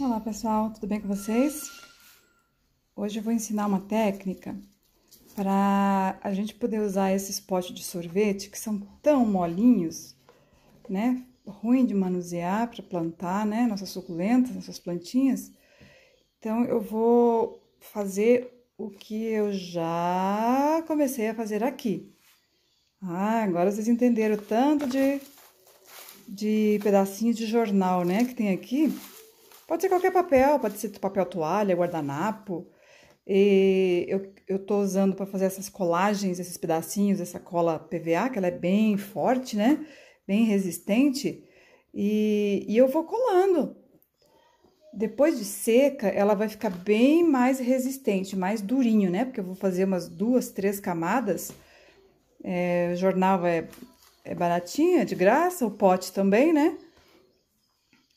Olá pessoal, tudo bem com vocês? Hoje eu vou ensinar uma técnica para a gente poder usar esses potes de sorvete que são tão molinhos, né? Ruim de manusear para plantar, né? Nossas suculentas, nossas plantinhas. Então eu vou fazer o que eu já comecei a fazer aqui. Ah, agora vocês entenderam tanto de, de pedacinho de jornal, né? Que tem aqui. Pode ser qualquer papel, pode ser papel toalha, guardanapo. E eu, eu tô usando para fazer essas colagens, esses pedacinhos, essa cola PVA, que ela é bem forte, né? Bem resistente. E, e eu vou colando. Depois de seca, ela vai ficar bem mais resistente, mais durinho, né? Porque eu vou fazer umas duas, três camadas. É, o jornal é, é baratinho, é de graça, o pote também, né?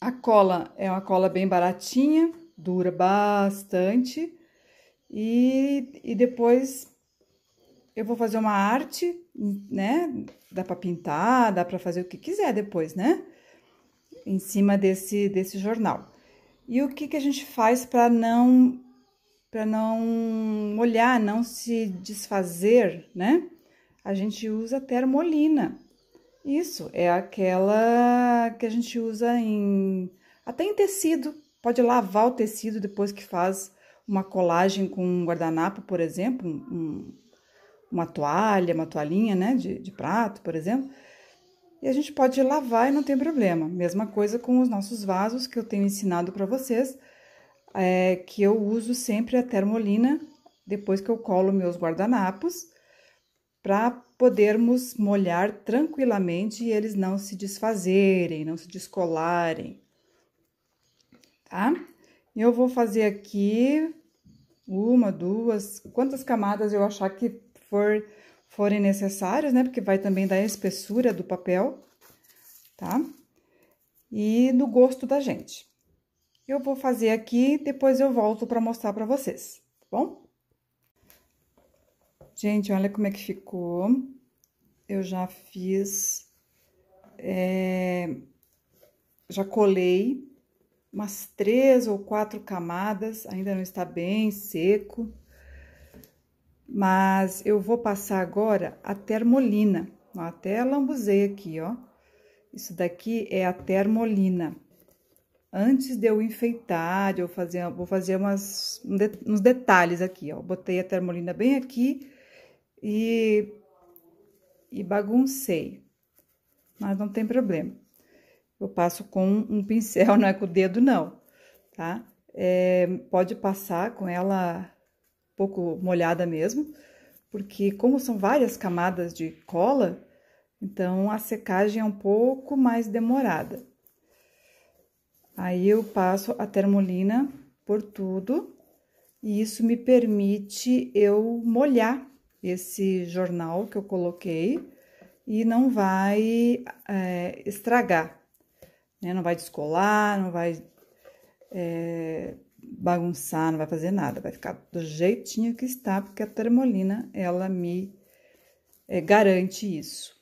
A cola é uma cola bem baratinha, dura bastante. E, e depois eu vou fazer uma arte, né? Dá para pintar, dá para fazer o que quiser depois, né? Em cima desse, desse jornal. E o que, que a gente faz para não para não molhar, não se desfazer, né? A gente usa termolina. Isso, é aquela que a gente usa em até em tecido. Pode lavar o tecido depois que faz uma colagem com um guardanapo, por exemplo, um, uma toalha, uma toalhinha né, de, de prato, por exemplo. E a gente pode lavar e não tem problema. Mesma coisa com os nossos vasos que eu tenho ensinado para vocês, é, que eu uso sempre a termolina depois que eu colo meus guardanapos para podermos molhar tranquilamente e eles não se desfazerem, não se descolarem, tá? Eu vou fazer aqui uma, duas, quantas camadas eu achar que for, forem necessárias, né? Porque vai também da espessura do papel, tá? E no gosto da gente. Eu vou fazer aqui, depois eu volto para mostrar para vocês, tá bom? Gente, olha como é que ficou. Eu já fiz... É, já colei umas três ou quatro camadas, ainda não está bem seco. Mas eu vou passar agora a termolina. Ó, até lambuzei aqui, ó. Isso daqui é a termolina. Antes de eu enfeitar, eu fazer, vou fazer umas, uns detalhes aqui, ó. Botei a termolina bem aqui e, e baguncei, mas não tem problema. Eu passo com um pincel, não é com o dedo não, tá? É, pode passar com ela um pouco molhada mesmo, porque como são várias camadas de cola, então a secagem é um pouco mais demorada. Aí eu passo a termolina por tudo e isso me permite eu molhar esse jornal que eu coloquei e não vai é, estragar, né? Não vai descolar, não vai é, bagunçar, não vai fazer nada, vai ficar do jeitinho que está, porque a termolina ela me é, garante isso.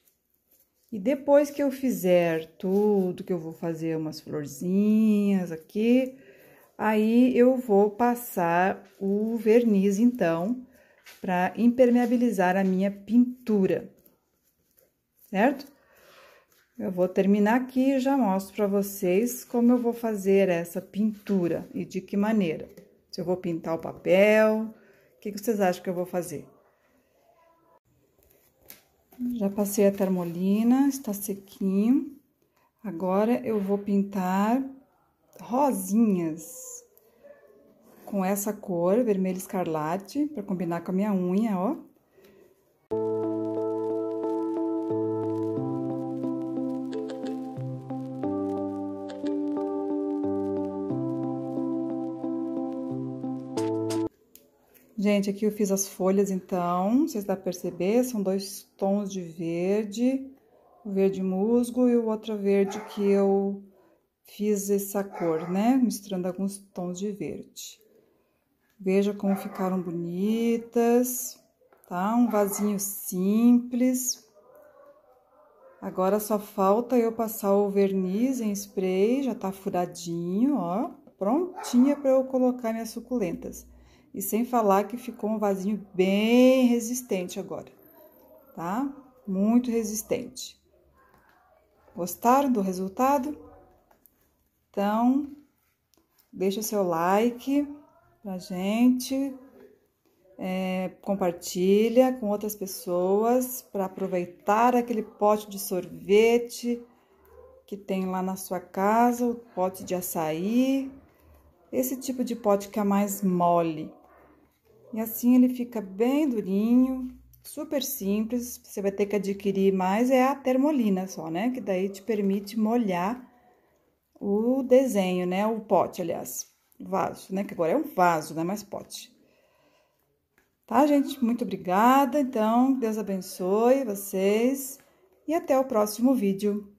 E depois que eu fizer tudo, que eu vou fazer umas florzinhas aqui, aí eu vou passar o verniz então para impermeabilizar a minha pintura, certo? Eu vou terminar aqui e já mostro para vocês como eu vou fazer essa pintura e de que maneira. Se eu vou pintar o papel, o que, que vocês acham que eu vou fazer? Já passei a termolina, está sequinho. Agora eu vou pintar rosinhas com essa cor, vermelho escarlate, para combinar com a minha unha, ó. Gente, aqui eu fiz as folhas, então, vocês dá pra perceber, são dois tons de verde, o verde musgo e o outro verde que eu fiz essa cor, né? Misturando alguns tons de verde. Veja como ficaram bonitas, tá? Um vasinho simples. Agora só falta eu passar o verniz em spray, já tá furadinho, ó. Prontinha para eu colocar minhas suculentas. E sem falar que ficou um vasinho bem resistente agora, tá? Muito resistente. Gostaram do resultado? Então, deixa o seu like para gente. É, compartilha com outras pessoas para aproveitar aquele pote de sorvete que tem lá na sua casa, o pote de açaí, esse tipo de pote que é mais mole. E assim ele fica bem durinho, super simples. Você vai ter que adquirir mais é a termolina só, né? Que daí te permite molhar o desenho, né? O pote, aliás vaso, né? Que agora é um vaso, não é mais pote. Tá, gente? Muito obrigada. Então, Deus abençoe vocês e até o próximo vídeo.